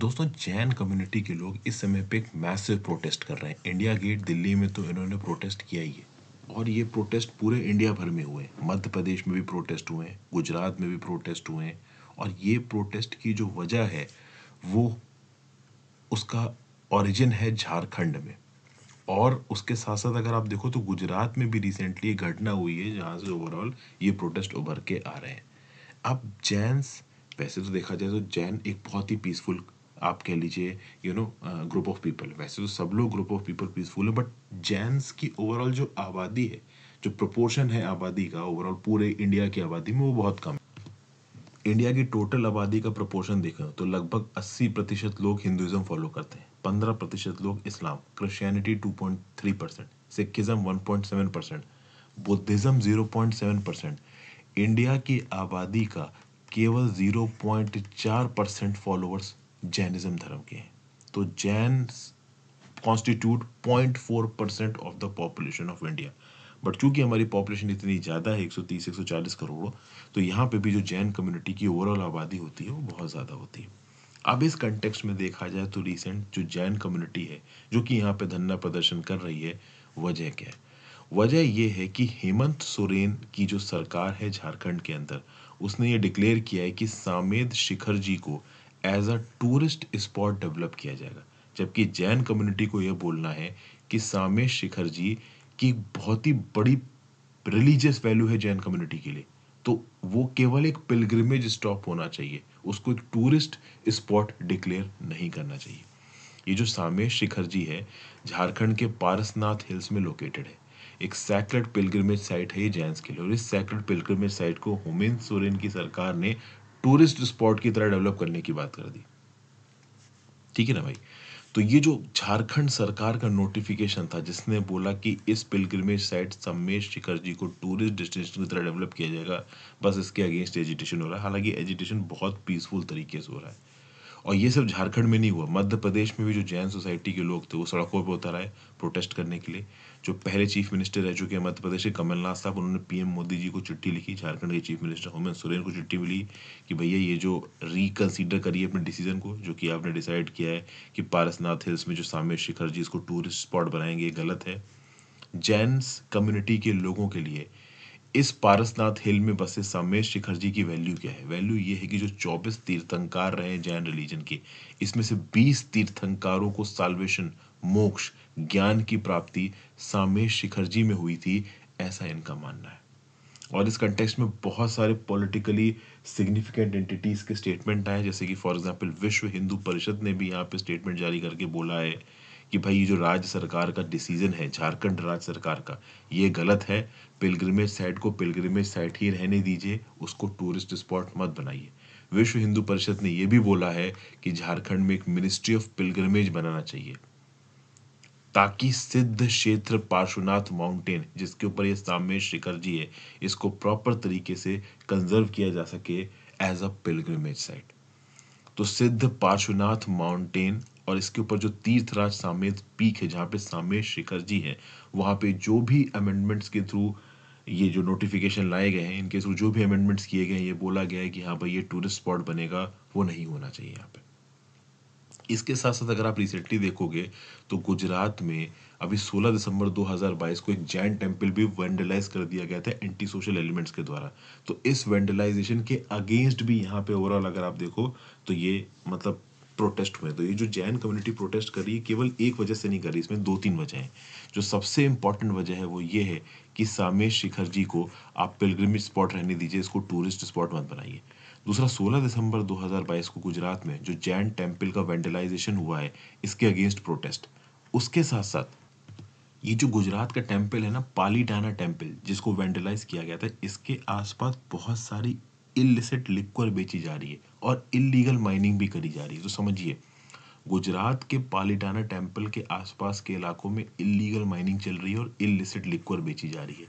दोस्तों जैन कम्युनिटी के लोग इस समय पे एक मैसिव प्रोटेस्ट कर रहे हैं इंडिया गेट दिल्ली में तो इन्होंने प्रोटेस्ट किया ही है और ये प्रोटेस्ट पूरे इंडिया भर में हुए हैं मध्य प्रदेश में भी प्रोटेस्ट हुए गुजरात में भी प्रोटेस्ट हुए और ये प्रोटेस्ट की जो वजह है वो उसका ओरिजिन है झारखंड में और उसके साथ साथ अगर आप देखो तो गुजरात में भी रिसेंटली घटना हुई है जहाँ से ओवरऑल ये प्रोटेस्ट उभर के आ रहे हैं अब जैन वैसे तो देखा जाए तो जैन एक बहुत ही पीसफुल आप कह लीजिए you know group of people वैसे तो सब लोग ग्रुप ऑफ पीपल पीसफुल है बट जैंस की ओवरऑल जो आबादी है जो प्रोपोर्शन है आबादी का ओवरऑल पूरे इंडिया की आबादी में वो बहुत कम है इंडिया की टोटल आबादी का प्रोपोर्शन देखें तो लगभग 80 प्रतिशत लोग हिंदुज़म फॉलो करते हैं 15 प्रतिशत लोग इस्लाम Christianity 2.3 percent Sikhism 1.7 percent Buddhism 0.7 percent India की आबादी का केवल 0.4 परसेंट फॉलोअर्स जैनिज्म धर्म के हैं तो Jain constitute point four percent of the population of India but चूंकि हमारी पॉपुलेशन इतनी ज़्यादा है 130 140 करोड़ तो यहाँ पे भी जो जैन कम्युनिटी की ओवरऑल आबादी होती है वो बहुत ज़्यादा होती है अब इस कंटेक्स्ट में देखा जाए तो रिसेंट जो जैन कम्युनिटी है जो कि यहाँ पे धरना प्रदर्शन कर रही है वजह क्या है वजह यह है कि हेमंत सोरेन की जो सरकार है झारखंड के अंदर उसने ये डिक्लेयर किया है कि सामेद शिखर जी को as a tourist spot develop किया जाएगा जबकि जैन कम्युनिटी को यह बोलना है कि सामे शिखर जी की बहुत ही बड़ी रिलीजियस वैल्यू है जैन कम्युनिटी के लिए तो वो केवल एक पिलग्रिमेज स्टॉप होना चाहिए उसको एक टूरिस्ट स्पॉट डिक्लेयर नहीं करना चाहिए ये जो सामेश शिखर जी है झारखंड के पारसनाथ हिल्स में लोकेटेड है एक सैक्रेट पिलग्रिमेज साइट है ये जैन्स के लिए और इस सैक्रेट पिलग्रिमेज साइट को हुमेन सोरेन की सरकार ने टूरिस्ट स्पॉट की तरह डेवलप करने की बात कर दी ठीक है ना भाई तो ये जो झारखंड सरकार का नोटिफिकेशन था जिसने बोला कि इस पिलग्रिमेज साइट सम्मेश शिखर जी को टूरिस्ट डेस्टिनेशन की तरह डेवलप किया जाएगा बस इसके अगेंस्ट एजिटेशन हो रहा है हालांकि एजिटेशन बहुत पीसफुल तरीके से हो रहा है और ये सब झारखंड में नहीं हुआ मध्य प्रदेश में भी जो जैन सोसाइटी के लोग थे वो सड़कों पर उतर आए प्रोटेस्ट करने के लिए जो पहले चीफ मिनिस्टर रह चुके हैं मध्य प्रदेश के कमलनाथ साहब उन्होंने पीएम मोदी जी को चिट्ठी लिखी झारखंड के चीफ मिनिस्टर हेमंत सोरेन को चिट्ठी मिली कि भैया ये जो रिकन्सिडर करिए अपने डिसीजन को जो कि आपने डिसाइड किया है कि पारसनाथ हिल्स में जो सामेश शिखर जी इसको टूरिस्ट स्पॉट बनाएंगे गलत है जैन कम्युनिटी के लोगों के लिए इस पारसनाथ हिल में बसे समेत शिखर जी की वैल्यू क्या है वैल्यू ये है कि जो 24 तीर्थंकार रहे हैं जैन रिलीजन के इसमें से 20 तीर्थंकारों को साल्वेशन मोक्ष ज्ञान की प्राप्ति सामेश शिखर जी में हुई थी ऐसा इनका मानना है और इस कंटेक्स्ट में बहुत सारे पॉलिटिकली सिग्निफिकेंट एंटिटीज़ के स्टेटमेंट आए जैसे कि फॉर एग्जांपल विश्व हिंदू परिषद ने भी यहाँ पे स्टेटमेंट जारी करके बोला है कि भाई ये जो राज्य सरकार का डिसीजन है झारखंड राज्य सरकार का ये गलत है पिलग्रिमेज साइट को पिलग्रिमेज साइट ही रहने दीजिए उसको टूरिस्ट स्पॉट मत बनाइए विश्व हिंदू परिषद ने यह भी बोला है कि झारखंड में एक मिनिस्ट्री ऑफ पिलग्रिमेज बनाना चाहिए ताकि सिद्ध क्षेत्र पार्श्वनाथ माउंटेन जिसके ऊपर ये साम्य शिखर जी है इसको प्रॉपर तरीके से कंजर्व किया जा सके एज अ पिलग्रिमेज साइट तो सिद्ध पार्श्वनाथ माउंटेन और इसके ऊपर जो तीर्थराज सामेत पीक है जहाँ पे सामेत शेखर जी हैं वहाँ पे जो भी अमेंडमेंट्स के थ्रू ये जो नोटिफिकेशन लाए गए हैं इनके थ्रू जो भी अमेंडमेंट्स किए गए हैं ये बोला गया है कि हाँ भाई ये टूरिस्ट स्पॉट बनेगा वो नहीं होना चाहिए यहाँ पे इसके साथ साथ अगर आप रिसेंटली देखोगे तो गुजरात में अभी 16 दिसंबर 2022 को एक जैन टेम्पल भी वेंडलाइज कर दिया गया था एंटी सोशल एलिमेंट्स के द्वारा तो इस वेंडलाइजेशन के अगेंस्ट भी यहाँ पे ओवरऑल अगर आप देखो तो ये मतलब प्रोटेस्ट हुए तो ये जो जैन कम्युनिटी प्रोटेस्ट कर रही है केवल एक वजह से नहीं कर रही इसमें दो तीन वजह हैं जो सबसे इंपॉर्टेंट वजह है वो ये है कि सामेश शिखर जी को आप पिलग्रिमेज स्पॉट रहने दीजिए इसको टूरिस्ट स्पॉट मत बनाइए दूसरा 16 दिसंबर 2022 को गुजरात में जो जैन टेम्पल का वेंडलाइजेशन हुआ है इसके अगेंस्ट प्रोटेस्ट उसके साथ साथ ये जो गुजरात का टेम्पल है ना पाली डाना टेम्पल जिसको वेंडलाइज किया गया था इसके आसपास बहुत सारी इलिसिट लिक्वर बेची जा रही है और इलीगल माइनिंग भी करी जा रही है तो समझिए गुजरात के पालीटाना टेम्पल के आसपास के इलाकों में इलीगल माइनिंग चल रही है और इलिसिट लिक्वर बेची जा रही है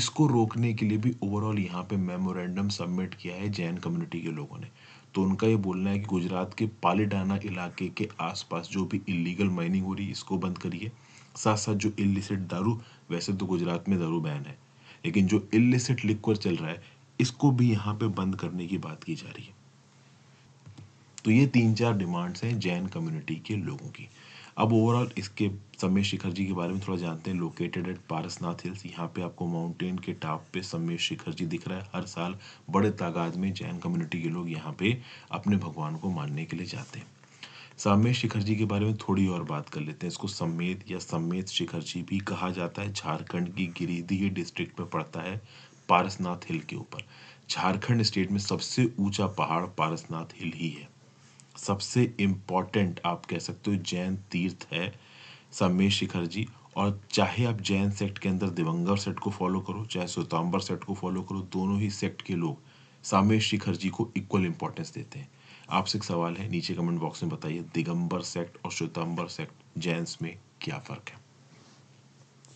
इसको रोकने के लिए भी ओवरऑल यहाँ पे मेमोरेंडम सबमिट किया है जैन कम्युनिटी के लोगों ने तो उनका ये बोलना है कि गुजरात के पालीटाना इलाके के आसपास जो भी इलीगल माइनिंग हो रही है इसको बंद करिए साथ साथ जो इलिसिट दारू वैसे तो गुजरात में दारू बैन है लेकिन जो इलिसिट लिक्वर चल रहा है इसको भी यहाँ पे बंद करने की बात की जा रही है तो ये तीन चार डिमांड्स हैं जैन कम्युनिटी के लोगों की अब ओवरऑल इसके समय शिखर जी के बारे में थोड़ा जानते हैं लोकेटेड एट पारसनाथ हिल्स यहाँ पे आपको माउंटेन के टॉप पे समय शिखर जी दिख रहा है हर साल बड़े तादाद में जैन कम्युनिटी के लोग यहाँ पे अपने भगवान को मानने के लिए जाते हैं सम्य शिखर जी के बारे में थोड़ी और बात कर लेते हैं इसको समेत या समेत शिखर जी भी कहा जाता है झारखंड की गिरिडीह डिस्ट्रिक्ट में पड़ता है पारसनाथ हिल के ऊपर झारखंड स्टेट में सबसे ऊंचा पहाड़ पारसनाथ हिल ही है सबसे इम्पॉर्टेंट आप कह सकते हो जैन तीर्थ है समय शिखर जी और चाहे आप जैन सेक्ट के अंदर दिवंगर सेट को फॉलो करो चाहे सुताम्बर सेट को फॉलो करो दोनों ही सेक्ट के लोग सामेश शिखर जी को इक्वल इंपॉर्टेंस देते हैं आपसे एक सवाल है नीचे कमेंट बॉक्स में बताइए दिगंबर सेक्ट और श्वेतांबर सेक्ट जैंस में क्या फ़र्क है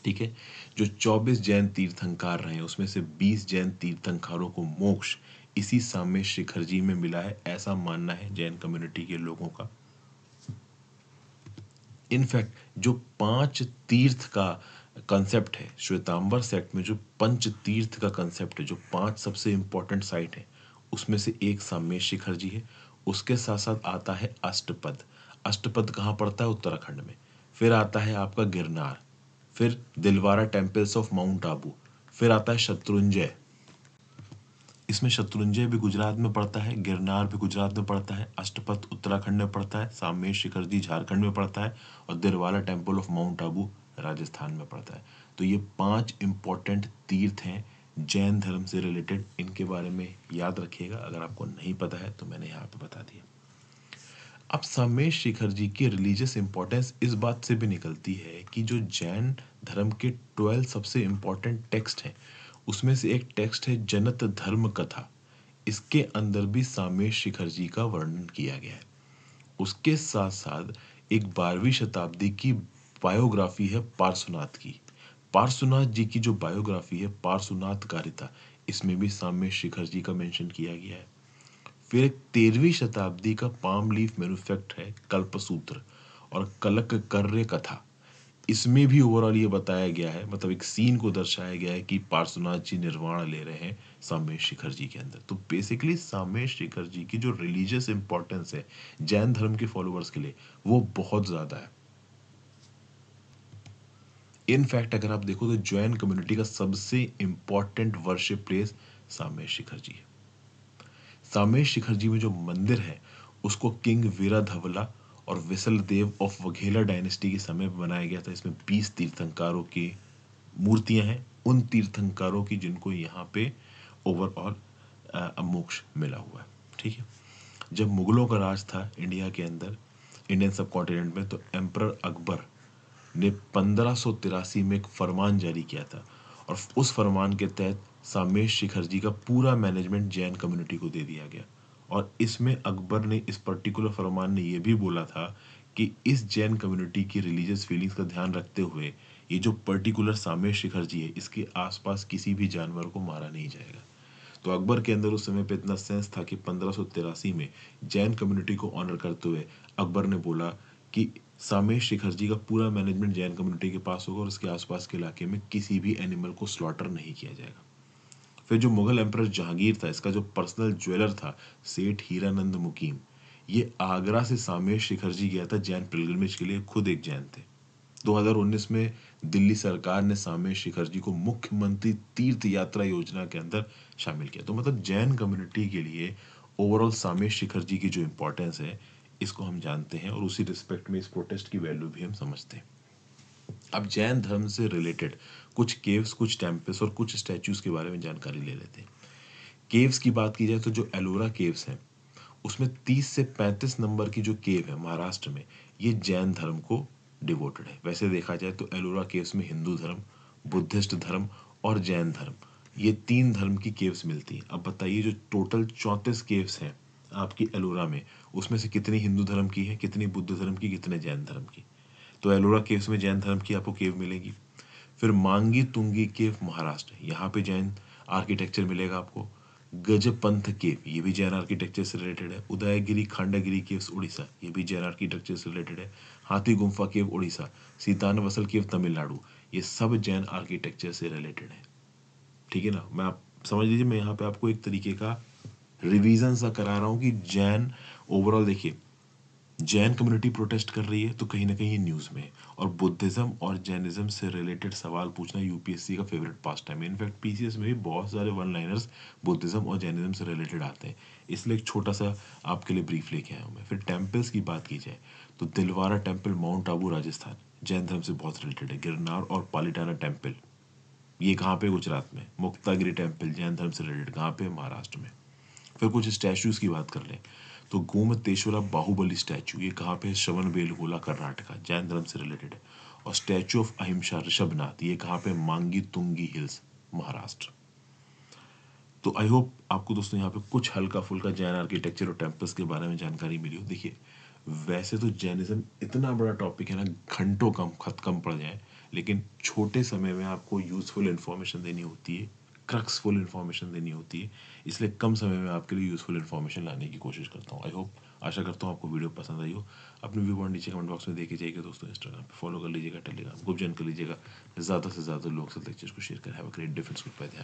ठीक है जो 24 जैन तीर्थंकार रहे हैं उसमें से 20 जैन तीर्थंकारों को मोक्ष इसी साम्य शिखर जी में मिला है ऐसा मानना है जैन कम्युनिटी के लोगों का इनफैक्ट जो पांच तीर्थ का कंसेप्ट है श्वेतांबर सेक्ट में जो पंच तीर्थ का कंसेप्ट है जो पांच सबसे इंपॉर्टेंट साइट है उसमें से एक साम्य शिखर जी है उसके साथ साथ आता है अष्टपद अष्टपद कहाँ पड़ता है उत्तराखंड में फिर आता है आपका गिरनार फिर Dilwara temples of mount Abu फिर आता है शत्रुंजय इसमें शत्रुंजय भी गुजरात में पड़ता है गिरनार भी गुजरात में पड़ता है अष्टपथ उत्तराखंड में पड़ता है सामेर शिखर जी झारखंड में पड़ता है और Dilwara temple of mount Abu Rajasthan में पड़ता है तो ये पांच इंपॉर्टेंट तीर्थ हैं जैन धर्म से रिलेटेड इनके बारे में याद रखिएगा अगर आपको नहीं पता है तो मैंने यहाँ पे बता दिया अब समेश शिखर जी की रिलीजियस इंपॉर्टेंस इस बात से भी निकलती है कि जो जैन धर्म के ट्वेल्व सबसे इम्पोर्टेंट टेक्स्ट हैं उसमें से एक टेक्स्ट है जनत धर्म कथा इसके अंदर भी सामेश शिखर जी का वर्णन किया गया है उसके साथ साथ एक बारहवीं शताब्दी की बायोग्राफी है पार्श्वनाथ की पार्श्वनाथ जी की जो बायोग्राफी है पार्श्वनाथ कारिता इसमें भी साम्य शिखर जी का मेंशन किया गया है फिर तेरहवीं शताब्दी का पाम लीफ मैनुफैक्ट है कल्पसूत्र और कलक कर्य कथा इसमें भी ओवरऑल ये बताया गया है मतलब एक सीन को दर्शाया गया है कि पार्श्वनाथ जी निर्वाण ले रहे हैं साम्य शिखर जी के अंदर तो बेसिकली साम्य शिखर जी की जो रिलीजियस इंपॉर्टेंस है जैन धर्म के फॉलोअर्स के लिए वो बहुत ज़्यादा है इनफैक्ट अगर आप देखो तो जैन कम्युनिटी का सबसे इंपॉर्टेंट वर्शिप प्लेस साम्य शिखर जी है सामेश शिखर जी में जो मंदिर है उसको किंग वीरा धवला और विसल देव ऑफ वघेला डायनेस्टी के समय बनाया गया था इसमें बीस तीर्थंकारों की मूर्तियां हैं उन तीर्थंकारों की जिनको यहाँ पे ओवरऑल मोक्ष मिला हुआ है ठीक है जब मुगलों का राज था इंडिया के अंदर इंडियन सब कॉन्टिनेंट में तो एम्पर अकबर ने पंद्रह में एक फरमान जारी किया था और उस फरमान के तहत सामेश शिखर जी का पूरा मैनेजमेंट जैन कम्युनिटी को दे दिया गया और इसमें अकबर ने इस पर्टिकुलर फरमान ने यह भी बोला था कि इस जैन कम्युनिटी की रिलीजियस फीलिंग्स का ध्यान रखते हुए ये जो पर्टिकुलर सामेश शिखर जी है इसके आसपास किसी भी जानवर को मारा नहीं जाएगा तो अकबर के अंदर उस समय पे इतना सेंस था कि पंद्रह में जैन कम्युनिटी को ऑनर करते हुए अकबर ने बोला कि सामेश शिखर जी का पूरा मैनेजमेंट जैन कम्युनिटी के पास होगा और उसके आसपास के इलाके में किसी भी एनिमल को स्लॉटर नहीं किया जाएगा फिर जो मुगल एम्पर जहांगीर था इसका जो पर्सनल ज्वेलर था सेठ हीरानंद मुकीम ये आगरा से सामेश शिखर जी गया था जैन पिलग्रमेज के लिए खुद एक जैन थे 2019 में दिल्ली सरकार ने सामेश जी को मुख्यमंत्री तीर्थ यात्रा योजना के अंदर शामिल किया तो मतलब जैन कम्युनिटी के लिए ओवरऑल सामेश जी की जो इम्पोर्टेंस है इसको हम जानते हैं और उसी रिस्पेक्ट में इस प्रोटेस्ट की वैल्यू भी हम समझते हैं अब जैन धर्म से रिलेटेड कुछ केव्स कुछ टेम्पल्स और कुछ स्टैचूज के बारे में जानकारी ले लेते हैं केव्स की बात की जाए तो जो एलोरा केव्स हैं उसमें 30 से 35 नंबर की जो केव है महाराष्ट्र में ये जैन धर्म को डिवोटेड है वैसे देखा जाए तो एलोरा केव्स में हिंदू धर्म बुद्धिस्ट धर्म और जैन धर्म ये तीन धर्म की केव्स मिलती हैं अब बताइए जो टोटल चौंतीस केव्स हैं आपकी एलोरा में उसमें से कितनी हिंदू धर्म की है कितनी बुद्ध धर्म की कितने जैन धर्म की तो एलोरा केव्स में जैन धर्म की आपको केव मिलेगी फिर मांगी तुंगी केव महाराष्ट्र यहाँ पे जैन आर्किटेक्चर मिलेगा आपको गजपंथ केव ये भी जैन आर्किटेक्चर से रिलेटेड है उदयगिरी खांडागिरी केव्स उड़ीसा ये भी जैन आर्किटेक्चर से रिलेटेड है हाथी गुम्फा केव उड़ीसा सीतान वसल केव तमिलनाडु ये सब जैन आर्किटेक्चर से रिलेटेड है ठीक है ना मैं आप समझ लीजिए मैं यहाँ पे आपको एक तरीके का रिविजन सा करा रहा हूँ कि जैन ओवरऑल देखिए जैन कम्युनिटी प्रोटेस्ट कर रही है तो कहीं ना कहीं न्यूज़ में और बुद्धिज़्म और जैनिज़्म से रिलेटेड सवाल पूछना यूपीएससी का फेवरेट पास टाइम है इनफैक्ट पीसीएस में भी बहुत सारे वन लाइनर्स बुद्धिज़्म और जैनिज़्म से रिलेटेड आते हैं इसलिए एक छोटा सा आपके लिए ब्रीफ लेके आया हूँ मैं फिर टेम्पल्स की बात की जाए तो दिलवारा टेम्पल माउंट आबू राजस्थान जैन धर्म से बहुत रिलेटेड है गिरनार और पालीटाना टेम्पल ये कहाँ पे गुजरात में मुक्तागिरी टेम्पल जैन धर्म से रिलेटेड कहाँ पे महाराष्ट्र में फिर कुछ स्टैचूज़ की बात कर लें तो गोमतेश्वरा बाहुबली स्टैचू ये कहाँ पे है श्रवणबेलगोला कर्नाटका जैन धर्म से रिलेटेड है और स्टैचू ऑफ अहिंसा ऋषभनाथ ये कहाँ पे मांगी तुंगी हिल्स महाराष्ट्र तो आई होप आपको दोस्तों यहाँ पे कुछ हल्का फुल्का जैन आर्किटेक्चर और टेम्पल्स के बारे में जानकारी मिली हो देखिए वैसे तो जैनिज्म इतना बड़ा टॉपिक है ना घंटों कम खत कम पड़ जाए लेकिन छोटे समय में आपको यूजफुल इन्फॉर्मेशन देनी होती है क्रक्सफुल इन्फॉर्मेशन देनी होती है इसलिए कम समय में आपके लिए यूज़फुल इन्फॉर्मेशन लाने की कोशिश करता हूँ आई होप आशा करता हूँ आपको वीडियो पसंद आई हो अपने व्यू पॉइंट नीचे कमेंट बॉक्स में देखे जाइएगा दोस्तों इंस्टाग्राम पर फॉलो कर लीजिएगा टेलीग्राम ग्रुप ज्वाइन कर लीजिएगा ज़्यादा से ज़्यादा लोग से लेक्चर को शेयर करें have a great difference group ध्यान